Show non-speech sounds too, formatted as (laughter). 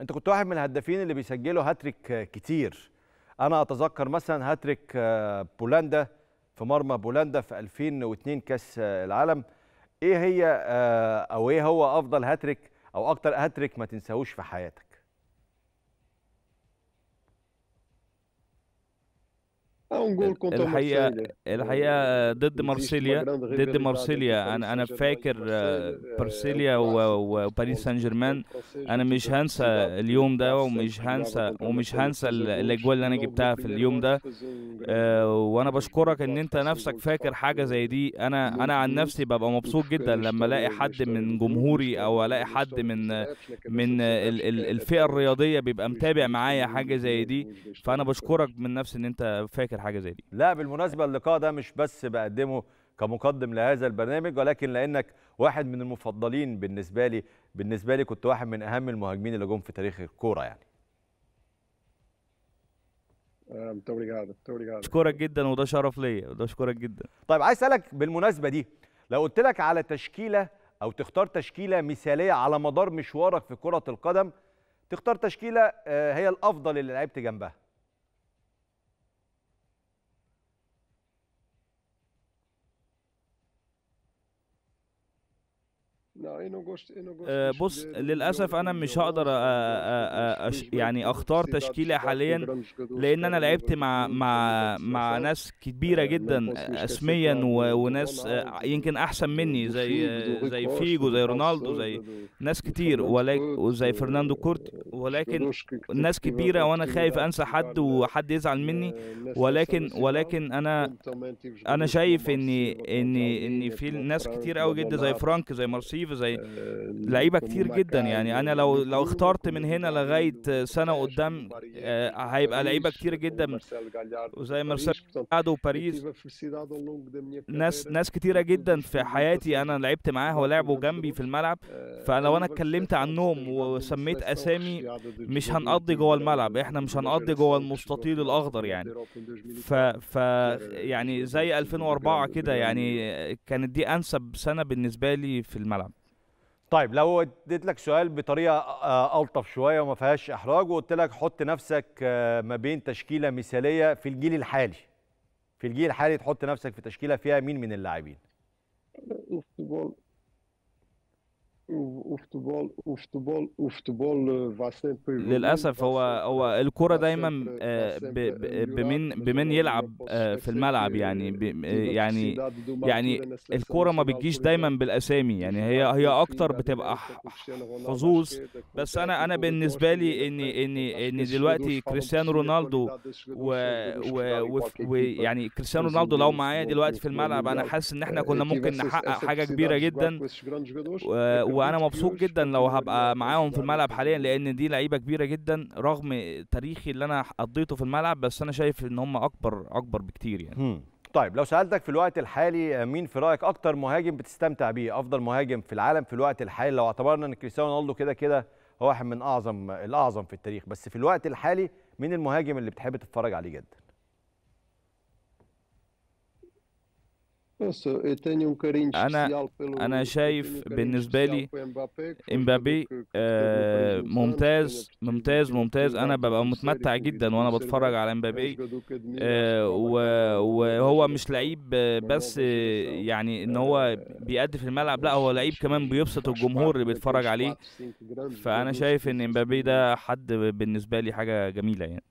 انت كنت واحد من الهدافين اللي بيسجلوا هاتريك كتير انا اتذكر مثلا هاتريك آه، بولندا في مرمى بولندا في 2002 كاس آه، العالم ايه هي آه، او ايه هو افضل هاتريك او اكتر هاتريك ما تنساهوش في حياتك او نقول كونتر الحقيقه الحقيقه يعني ضد مارسيليا ضد مارسيليا انا انا فاكر آه، مارسيليا وباريس سان جيرمان انا مش هنسى اليوم ده ومش هنسى ومش هنسى الاجوال اللي انا جبتها في اليوم ده آه، وانا بشكرك ان انت نفسك فاكر حاجه زي دي انا انا عن نفسي ببقى مبسوط جدا لما الاقي حد من جمهوري او الاقي حد من من الفئه الرياضيه بيبقى متابع معايا حاجه زي دي فانا بشكرك من نفسي ان انت فاكر تعمل حاجه زي دي لا بالمناسبه اللقاء ده مش بس بقدمه كمقدم لهذا البرنامج ولكن لانك واحد من المفضلين بالنسبه لي بالنسبه لي كنت واحد من اهم المهاجمين اللي جم في تاريخ الكوره يعني muito آه، اشكرك جدا وده شرف ليا وده اشكرك جدا طيب عايز اسالك بالمناسبه دي لو قلت لك على تشكيله او تختار تشكيله مثاليه على مدار مشوارك في كره القدم تختار تشكيله آه، هي الافضل اللي لعبت جنبها إيه، إيه، آه، بص للاسف انا مش هقدر أش يعني اختار تشكيله حاليا لان انا لعبت مع مع مع ناس كبيره آه، جدا آه، اسميا وناس يمكن احسن مني زي زي فيجو زي رونالدو زي (laughs) ناس كتير ولكن وزي فرناندو كورت ولكن ناس كبيره وانا خايف انسى حد وحد يزعل مني ولكن ولكن انا انا شايف ان ان ان في ناس كتير قوي جدا زي فرانك زي مارسيف ليف زي لعيبه كتير جدا يعني انا لو لو اخترت من هنا لغايه سنه قدام هيبقى لعيبه كتير جدا وزي مارسيل جالياردو وباريس ناس ناس كتيره جدا في حياتي انا لعبت معاها ولعبوا جنبي في الملعب فلو انا اتكلمت عنهم وسميت اسامي مش هنقضي جوه الملعب احنا مش هنقضي جوه المستطيل الاخضر يعني ف, ف يعني زي 2004 كده يعني كانت دي انسب سنه بالنسبه لي في الملعب طيب لو اديت لك سؤال بطريقه آه، الطف شويه وما فيهاش احراج وقلت لك حط نفسك آه، ما بين تشكيله مثاليه في الجيل الحالي في الجيل الحالي تحط نفسك في تشكيله فيها مين من اللاعبين وفوتبول وفوتبول وفوتبول للاسف هو هو الكوره دايما آه، بمن بمن يلعب آه، في الملعب آه، يعني يعني يعني الكوره ما بتجيش دايما بالاسامي يعني هي هي اكتر يعني بتبقى حظوظ بس انا انا بالنسبه لي ان ان ان دلوقتي كريستيانو رونالدو ويعني كريستيانو رونالدو لو معايا دلوقتي في الملعب انا حاسس ان احنا كنا ممكن نحقق حاجه كبيره جدا وانا مبسوط مبسوط جدا لو هبقى معاهم في الملعب حاليا لان دي لعيبه كبيره جدا رغم تاريخي اللي انا قضيته في الملعب بس انا شايف ان هم اكبر اكبر بكتير يعني طيب لو سالتك في الوقت الحالي مين في رايك اكتر مهاجم بتستمتع بيه افضل مهاجم في العالم في الوقت الحالي لو اعتبرنا ان كريستيانو رونالدو كده كده هو واحد من اعظم الاعظم في التاريخ بس في الوقت الحالي مين المهاجم اللي بتحب تتفرج عليه جدا انا انا شايف بالنسبه لي امبابي ممتاز ممتاز ممتاز انا ببقى متمتع جدا وانا بتفرج على امبابي وهو مش لعيب بس يعني ان هو بيأدي في الملعب لا هو لعيب كمان بيبسط الجمهور اللي بيتفرج عليه فانا شايف ان امبابي ده حد بالنسبه لي حاجه جميله يعني